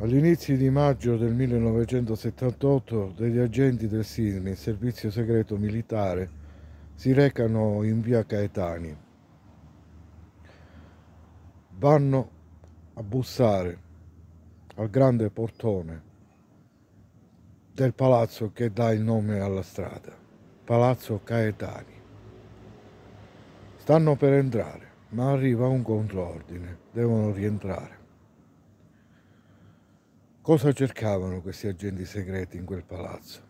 All'inizio di maggio del 1978 degli agenti del SISMI, Servizio Segreto Militare, si recano in via Caetani. Vanno a bussare al grande portone del palazzo che dà il nome alla strada, Palazzo Caetani. Stanno per entrare, ma arriva un controordine, devono rientrare. Cosa cercavano questi agenti segreti in quel palazzo?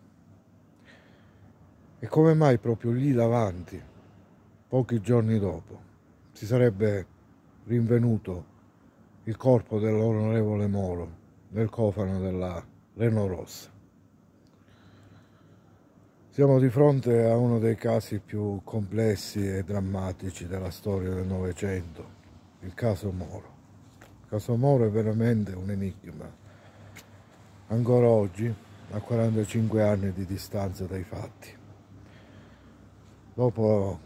E come mai proprio lì davanti, pochi giorni dopo, si sarebbe rinvenuto il corpo dell'onorevole Moro nel cofano della Reno Rossa? Siamo di fronte a uno dei casi più complessi e drammatici della storia del Novecento, il caso Moro. Il caso Moro è veramente un enigma ancora oggi, a 45 anni di distanza dai fatti. Dopo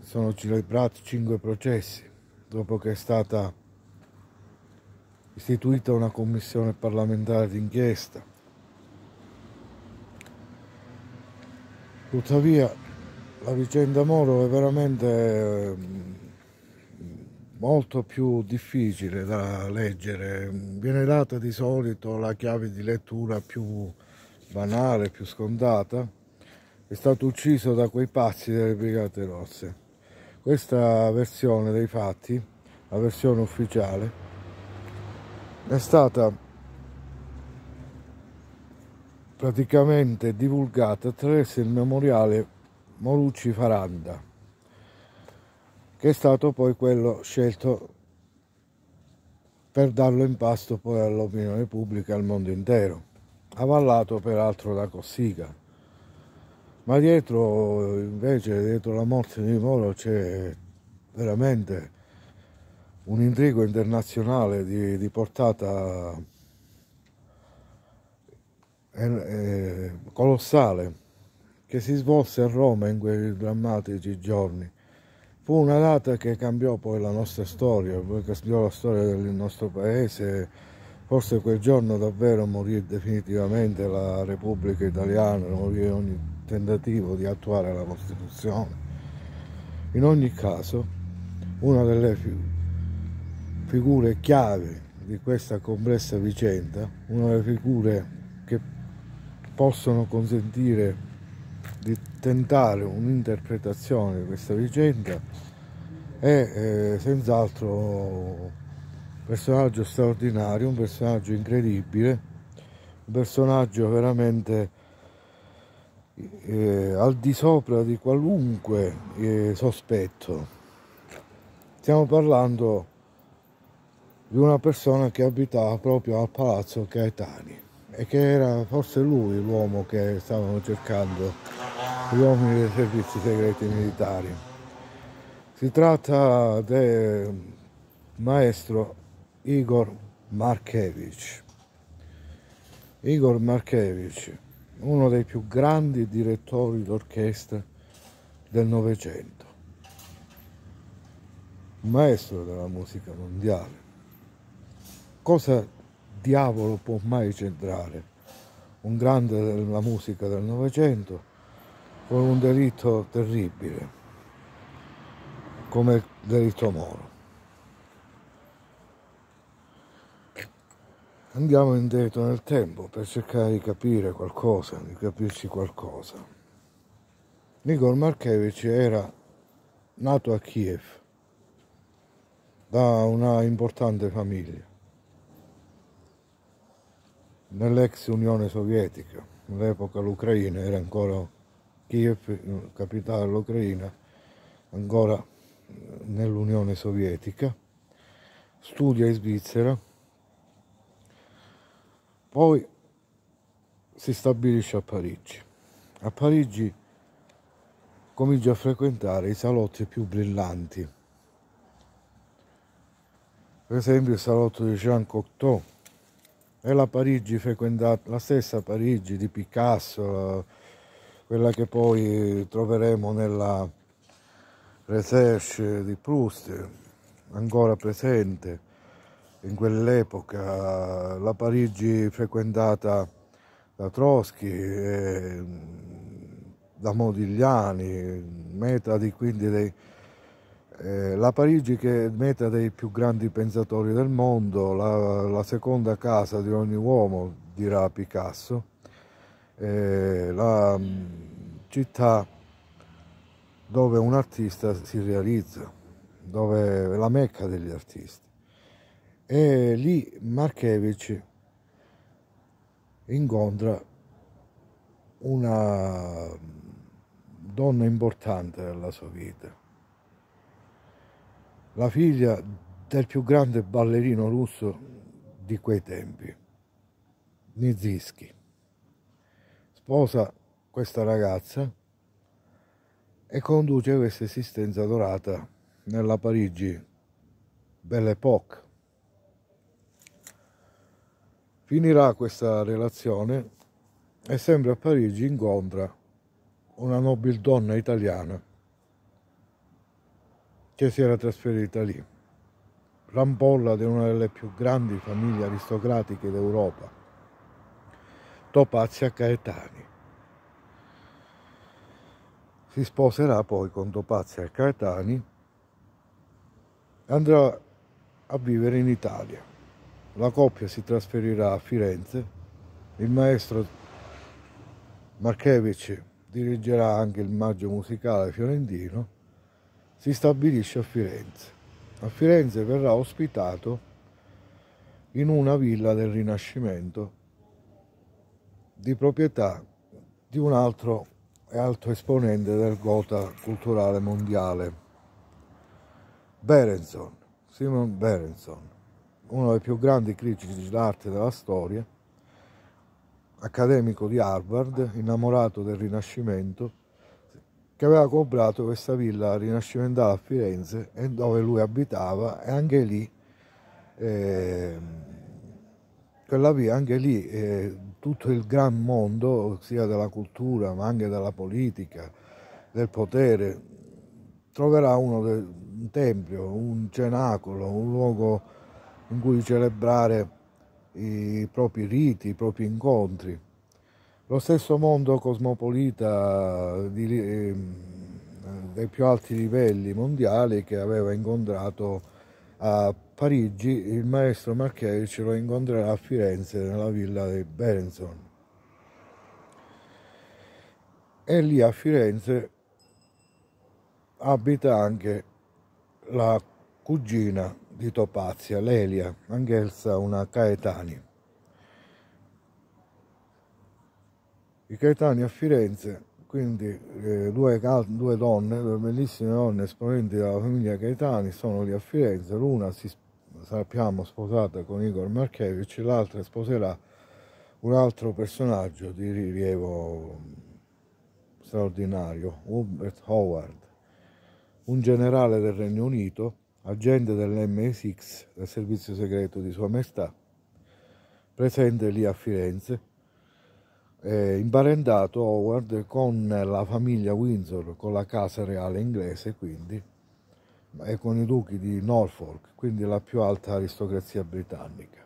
sono celebrati cinque processi, dopo che è stata istituita una commissione parlamentare d'inchiesta. Tuttavia la vicenda Moro è veramente molto più difficile da leggere. Viene data di solito la chiave di lettura più banale, più scontata. È stato ucciso da quei pazzi delle Brigate Rosse. Questa versione dei fatti, la versione ufficiale, è stata praticamente divulgata attraverso il memoriale Morucci Faranda che è stato poi quello scelto per darlo in pasto poi all'opinione pubblica e al mondo intero, avallato peraltro da Cossiga. Ma dietro, invece, dietro la morte di Moro c'è veramente un intrigo internazionale di, di portata eh, eh, colossale che si svolse a Roma in quei drammatici giorni Fu una data che cambiò poi la nostra storia, cambiò la storia del nostro paese, forse quel giorno davvero morì definitivamente la Repubblica Italiana, morì ogni tentativo di attuare la Costituzione. In ogni caso, una delle figure chiave di questa complessa vicenda, una delle figure che possono consentire di tentare un'interpretazione di questa vicenda è eh, senz'altro un personaggio straordinario, un personaggio incredibile, un personaggio veramente eh, al di sopra di qualunque eh, sospetto. Stiamo parlando di una persona che abitava proprio al palazzo Caetani e che era forse lui l'uomo che stavano cercando gli uomini dei servizi segreti militari. Si tratta del maestro Igor Markevich. Igor Markevich, uno dei più grandi direttori d'orchestra del Novecento, maestro della musica mondiale. Cosa diavolo può mai centrare un grande della musica del Novecento con un delitto terribile come il delitto Moro. Andiamo indietro nel tempo per cercare di capire qualcosa, di capirci qualcosa. Igor Markevich era nato a Kiev da una importante famiglia nell'ex Unione Sovietica. All'epoca l'Ucraina era ancora Kiev, capitale dell'Ucraina, ancora nell'Unione Sovietica, studia in Svizzera, poi si stabilisce a Parigi. A Parigi comincia a frequentare i salotti più brillanti, per esempio il salotto di Jean Cocteau, è la, Parigi frequentata, la stessa Parigi di Picasso, quella che poi troveremo nella Recherche di Proust, ancora presente in quell'epoca, la Parigi frequentata da Trotsky, e da Modigliani, meta di, quindi dei, eh, la Parigi che è meta dei più grandi pensatori del mondo, la, la seconda casa di ogni uomo, dirà Picasso, eh, la mm, città dove un artista si realizza, dove è la mecca degli artisti. E lì Marchevich incontra una mm, donna importante della sua vita, la figlia del più grande ballerino russo di quei tempi, Nizinsky sposa questa ragazza e conduce questa esistenza dorata nella Parigi Belle Époque. Finirà questa relazione e sempre a Parigi incontra una nobildonna italiana che si era trasferita lì, rampolla di una delle più grandi famiglie aristocratiche d'Europa. Topazia Caetani. Si sposerà poi con Topazia Caetani, e andrà a vivere in Italia. La coppia si trasferirà a Firenze, il maestro Marchevich dirigerà anche il maggio musicale fiorentino, si stabilisce a Firenze. A Firenze verrà ospitato in una villa del Rinascimento di proprietà di un altro alto esponente del gota culturale mondiale, Berenson, Simon Berenson, uno dei più grandi critici d'arte della storia, accademico di Harvard, innamorato del Rinascimento, che aveva comprato questa villa rinascimentale a Firenze e dove lui abitava e anche lì, eh, quella via, anche lì eh, tutto il gran mondo, sia della cultura ma anche della politica, del potere, troverà uno de, un tempio, un cenacolo, un luogo in cui celebrare i propri riti, i propri incontri. Lo stesso mondo cosmopolita di, eh, dei più alti livelli mondiali che aveva incontrato a Parigi il maestro Marchevich lo incontrerà a Firenze nella villa di Berenson. E lì a Firenze abita anche la cugina di Topazia, Lelia, anch'essa una Caetani. I Caetani a Firenze, quindi eh, due, due, donne, due bellissime donne esponenti della famiglia Caetani, sono lì a Firenze, l'una si sposa sappiamo sposata con Igor Marchevich, l'altra sposerà un altro personaggio di rilievo straordinario, Hubert Howard, un generale del Regno Unito, agente dell'MI6 del servizio segreto di Sua Maestà, presente lì a Firenze, eh, imparentato Howard con la famiglia Windsor, con la casa reale inglese quindi, e con i duchi di Norfolk, quindi la più alta aristocrazia britannica.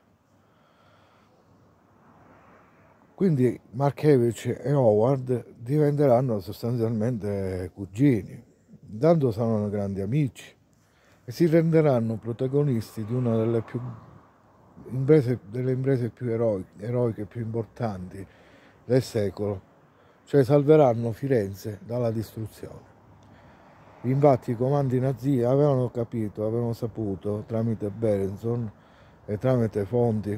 Quindi Markevich e Howard diventeranno sostanzialmente cugini, intanto saranno grandi amici e si renderanno protagonisti di una delle, più imprese, delle imprese più eroiche, eroiche, più importanti del secolo, cioè salveranno Firenze dalla distruzione. Infatti i comandi nazi avevano capito, avevano saputo tramite Berenson e tramite fonti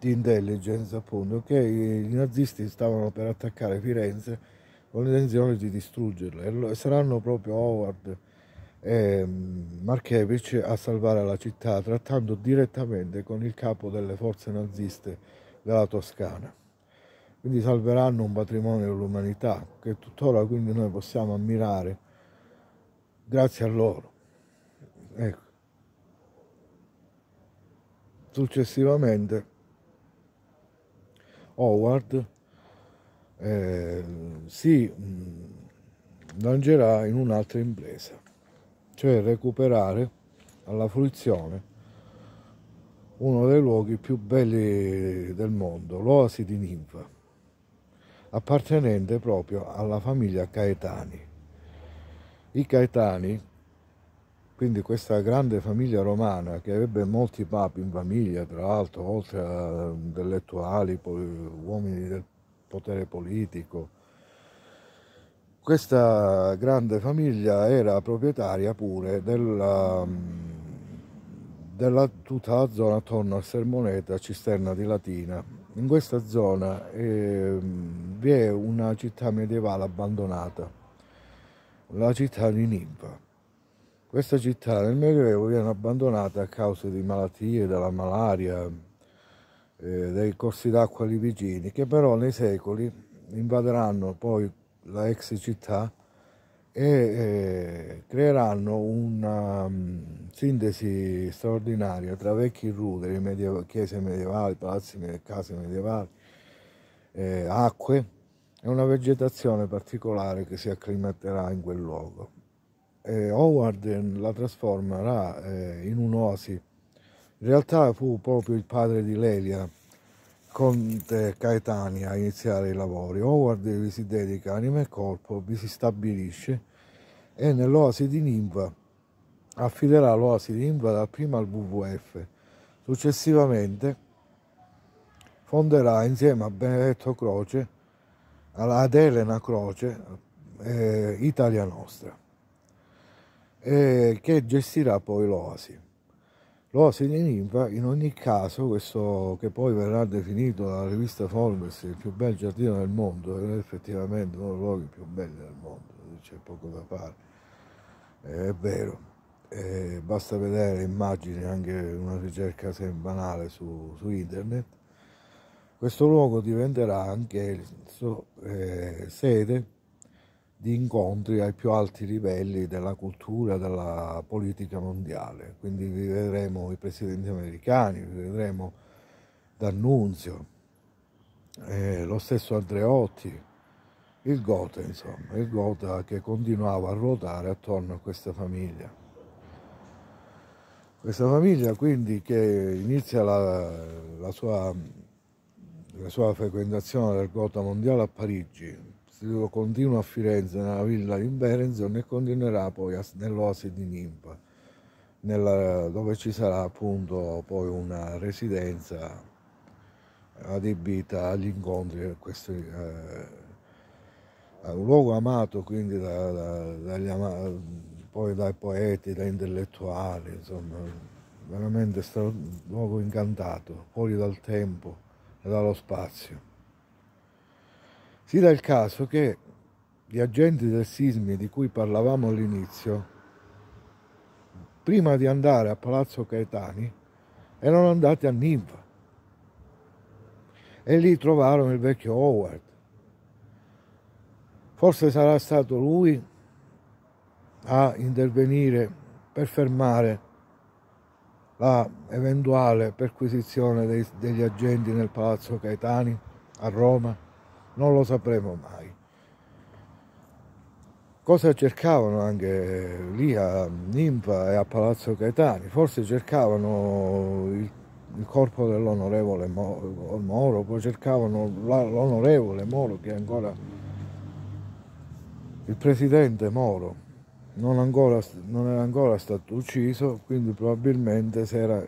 di intelligence appunto che i nazisti stavano per attaccare Firenze con l'intenzione di distruggerla e saranno proprio Howard e mm, Markevich a salvare la città trattando direttamente con il capo delle forze naziste della Toscana quindi salveranno un patrimonio dell'umanità che tuttora quindi noi possiamo ammirare grazie a loro. Ecco. Successivamente Howard eh, si mh, mm, lancerà in un'altra impresa, cioè recuperare alla fruizione uno dei luoghi più belli del mondo, l'oasi di Ninfa, appartenente proprio alla famiglia Caetani. I Caetani, quindi questa grande famiglia romana che ebbe molti papi in famiglia, tra l'altro, oltre a intellettuali, uomini del potere politico, questa grande famiglia era proprietaria pure della, della, tutta la zona attorno a Sermoneta, cisterna di Latina. In questa zona eh, vi è una città medievale abbandonata la città di Nibba. Questa città nel Medioevo viene abbandonata a causa di malattie, della malaria, eh, dei corsi d'acqua lì vicini, che però nei secoli invaderanno poi la ex città e eh, creeranno una um, sintesi straordinaria tra vecchi ruderi, mediev chiese medievali, palazzi, case medievali, eh, acque è una vegetazione particolare che si acclimatterà in quel luogo. E Howard la trasformerà eh, in un'oasi. In realtà fu proprio il padre di Lelia, conte Caetani, a iniziare i lavori. Howard vi si dedica anima e corpo, vi si stabilisce e nell'oasi di Nimba affiderà l'oasi di Nimba dapprima al WWF. Successivamente fonderà insieme a Benedetto Croce ad Elena Croce, eh, Italia Nostra, eh, che gestirà poi l'Oasi. L'Oasi di Ninfa, in ogni caso, questo che poi verrà definito dalla rivista Forbes il più bel giardino del mondo, è effettivamente uno dei luoghi più belli del mondo, c'è poco da fare, eh, è vero. basta vedere immagini, anche una ricerca banale su, su internet, questo luogo diventerà anche eh, sede di incontri ai più alti livelli della cultura, della politica mondiale. Quindi vedremo i presidenti americani, vedremo D'Annunzio, eh, lo stesso Andreotti, il Gotha, insomma, il Gotha che continuava a ruotare attorno a questa famiglia. Questa famiglia quindi che inizia la, la sua la sua frequentazione del quota mondiale a Parigi, studio continuo a Firenze nella villa di Berenzon e continuerà poi nell'oasi di Nimpa, nella, dove ci sarà appunto poi una residenza adibita agli incontri, questo, eh, un luogo amato quindi da, da, dagli ama- poi dai poeti, da intellettuali, insomma, veramente un luogo incantato, fuori dal tempo dallo spazio. Si dà il caso che gli agenti del sismi di cui parlavamo all'inizio, prima di andare a Palazzo Caetani, erano andati a Ninfa e lì trovarono il vecchio Howard. Forse sarà stato lui a intervenire per fermare la eventuale perquisizione dei, degli agenti nel Palazzo Caetani a Roma non lo sapremo mai. Cosa cercavano anche lì a Ninfa e a Palazzo Caetani? Forse cercavano il, il corpo dell'onorevole Moro, Moro, poi cercavano l'onorevole Moro che è ancora il presidente Moro non, ancora, non era ancora stato ucciso, quindi probabilmente, era,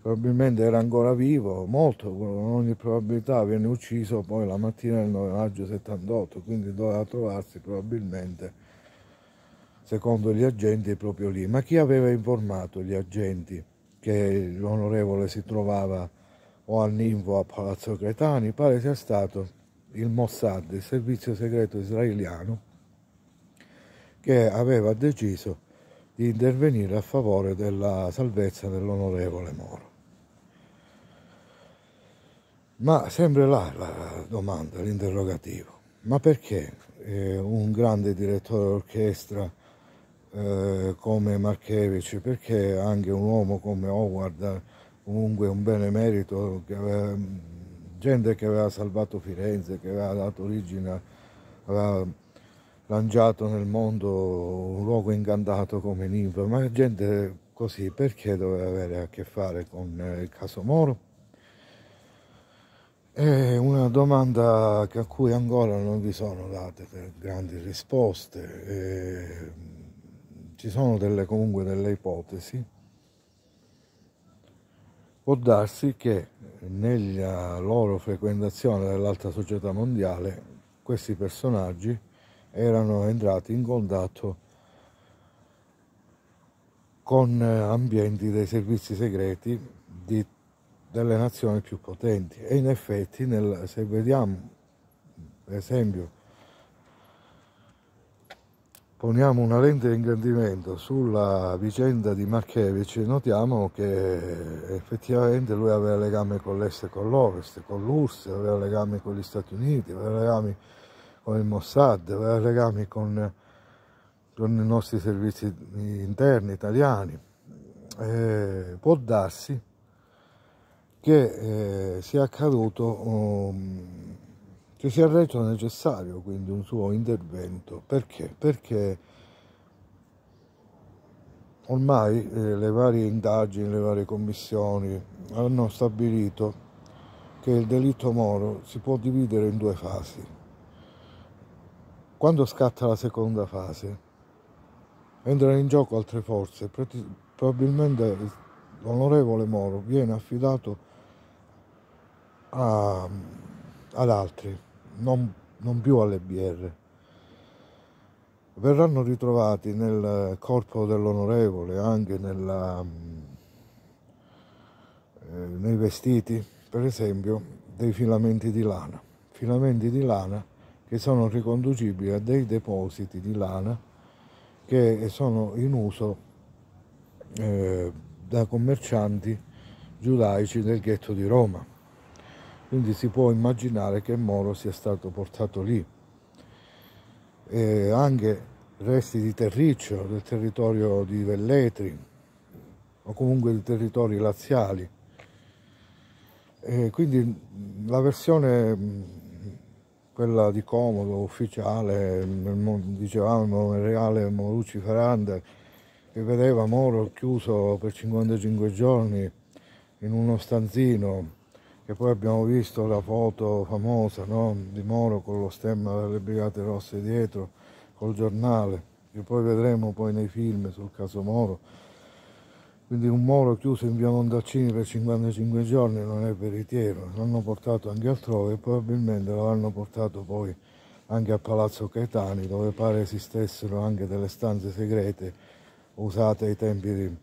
probabilmente era ancora vivo, molto, con ogni probabilità viene ucciso poi la mattina del 9 maggio 78, quindi doveva trovarsi probabilmente secondo gli agenti proprio lì. Ma chi aveva informato gli agenti che l'onorevole si trovava o a Ninfo a Palazzo Cretani? Pare sia stato il Mossad, il servizio segreto israeliano, che aveva deciso di intervenire a favore della salvezza dell'onorevole Moro. Ma sempre là la domanda, l'interrogativo, ma perché eh, un grande direttore d'orchestra eh, come Marchevich, perché anche un uomo come Howard, comunque un benemerito, che aveva, mm, gente che aveva salvato Firenze, che aveva dato origine, aveva lanciato nel mondo un luogo incantato come Ninfa, ma la gente così perché doveva avere a che fare con eh, il caso Moro? È una domanda a cui ancora non vi sono date grandi risposte, e mm, ci sono delle, comunque delle ipotesi. Può darsi che nella loro frequentazione dell'alta società mondiale questi personaggi erano entrati in contatto con eh, ambienti dei servizi segreti di, delle nazioni più potenti e in effetti nel, se vediamo per esempio poniamo una lente di ingrandimento sulla vicenda di Marchevich notiamo che eh, effettivamente lui aveva legami con l'est e con l'ovest, con l'URSS, aveva legami con gli Stati Uniti, aveva legami con il Mossad, aveva legami con, con i nostri servizi interni italiani. Eh, può darsi che eh, sia accaduto, um, che sia reso necessario quindi un suo intervento. Perché? Perché ormai eh, le varie indagini, le varie commissioni hanno stabilito che il delitto Moro si può dividere in due fasi quando scatta la seconda fase, entrano in gioco altre forze. Probabilmente l'onorevole Moro viene affidato a, ad altri, non, non più alle BR. Verranno ritrovati nel corpo dell'onorevole, anche nella, eh, nei vestiti, per esempio, dei filamenti di lana. Filamenti di lana che sono riconducibili a dei depositi di lana che sono in uso eh, da commercianti giudaici del ghetto di Roma. Quindi si può immaginare che Moro sia stato portato lì. E anche resti di terriccio del territorio di Velletri o comunque di territori laziali. E quindi la versione quella di comodo, ufficiale, dicevamo il reale Morucci Ferranda, che vedeva Moro chiuso per 55 giorni in uno stanzino, che poi abbiamo visto la foto famosa no? di Moro con lo stemma delle Brigate Rosse dietro, col giornale, che poi vedremo poi nei film sul caso Moro quindi un moro chiuso in via Mondaccini per 55 giorni non è veritiero, l'hanno portato anche altrove e probabilmente lo hanno portato poi anche a Palazzo Caetani dove pare esistessero anche delle stanze segrete usate ai tempi di,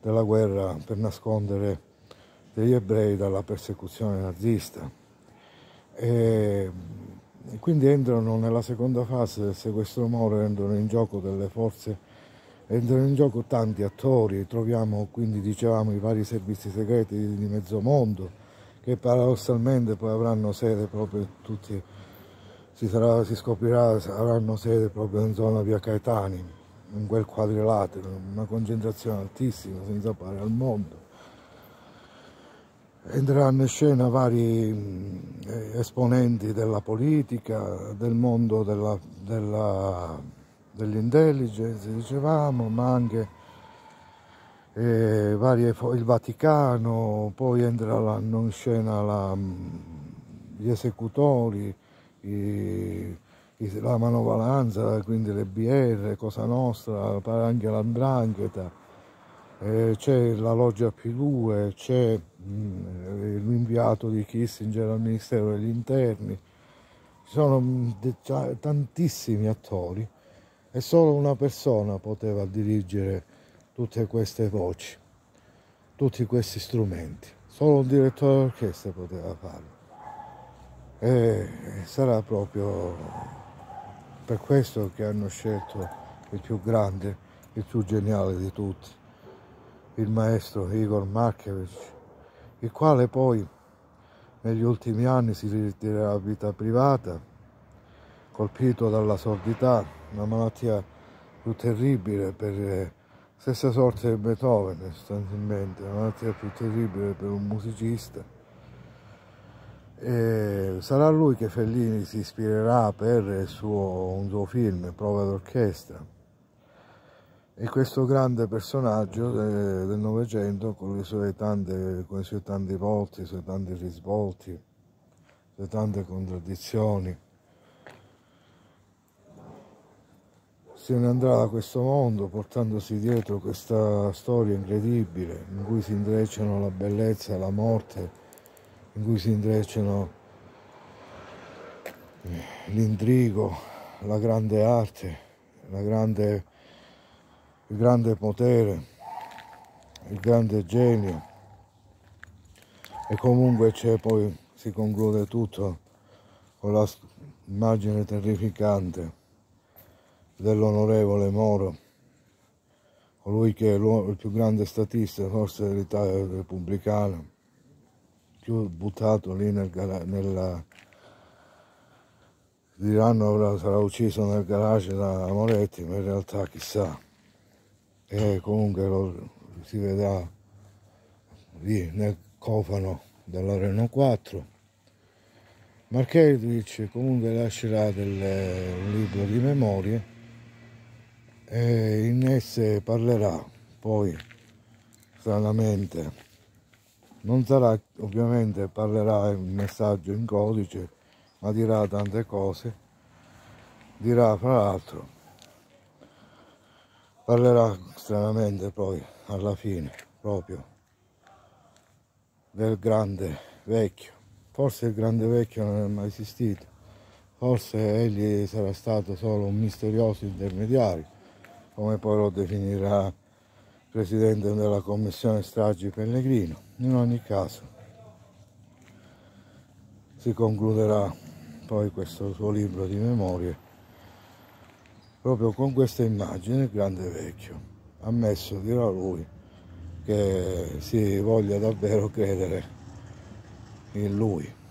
della guerra per nascondere degli ebrei dalla persecuzione nazista. E quindi entrano nella seconda fase del sequestro Moro, entrano in gioco delle forze entrano in gioco tanti attori, troviamo quindi dicevamo i vari servizi segreti di, mezzo mondo che paradossalmente poi avranno sede proprio tutti, si, sarà, si scoprirà, avranno sede proprio in zona via Caetani, in quel quadrilatero, una concentrazione altissima senza pari al mondo. Entreranno in scena vari eh, esponenti della politica, del mondo della, della dell'intelligence, dicevamo, ma anche eh, varie, il Vaticano, poi entrano in scena la, mm, gli esecutori, i, i, la manovalanza, quindi le BR, Cosa Nostra, anche l'Andrangheta, eh, c'è la loggia P2, c'è mh, mm, l'inviato di Kissinger al Ministero degli Interni, ci sono mm, cioè, tantissimi attori e solo una persona poteva dirigere tutte queste voci, tutti questi strumenti. Solo un direttore d'orchestra poteva farlo. E sarà proprio per questo che hanno scelto il più grande, il più geniale di tutti, il maestro Igor Markevich, il quale poi negli ultimi anni si ritirerà a vita privata, colpito dalla sordità una malattia più terribile per eh, stessa sorte di Beethoven sostanzialmente, una malattia più terribile per un musicista. E sarà lui che Fellini si ispirerà per suo, un suo film, Prova d'orchestra. E questo grande personaggio eh, del Novecento con, con, i suoi tanti volti, i suoi tanti risvolti, le tante contraddizioni. se ne andrà da questo mondo portandosi dietro questa storia incredibile in cui si intrecciano la bellezza e la morte, in cui si intrecciano l'intrigo, la grande arte, la grande, il grande potere, il grande genio e comunque c'è poi, si conclude tutto con la immagine terrificante dell'onorevole Moro, colui che è il più grande statista forse dell'Italia repubblicana, più buttato lì nel, nella, diranno sarà ucciso nel garage da Moretti, ma in realtà chissà. E comunque lo si vedrà lì nel cofano della Renault 4. Marchevich comunque lascerà del, un libro di memorie e in esse parlerà poi stranamente. Non sarà, ovviamente parlerà il messaggio in codice, ma dirà tante cose. Dirà fra l'altro, parlerà stranamente poi alla fine proprio del grande vecchio. Forse il grande vecchio non è mai esistito, forse egli sarà stato solo un misterioso intermediario come poi lo definirà presidente della commissione stragi Pellegrino. In ogni caso si concluderà poi questo suo libro di memorie proprio con questa immagine, il grande vecchio, ammesso dirà lui che si voglia davvero credere in lui.